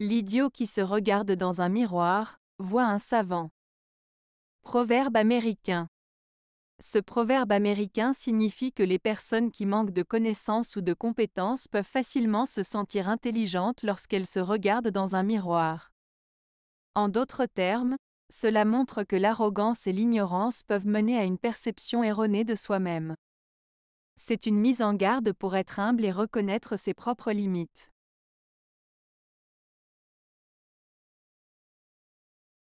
L'idiot qui se regarde dans un miroir, voit un savant. Proverbe américain. Ce proverbe américain signifie que les personnes qui manquent de connaissances ou de compétences peuvent facilement se sentir intelligentes lorsqu'elles se regardent dans un miroir. En d'autres termes, cela montre que l'arrogance et l'ignorance peuvent mener à une perception erronée de soi-même. C'est une mise en garde pour être humble et reconnaître ses propres limites.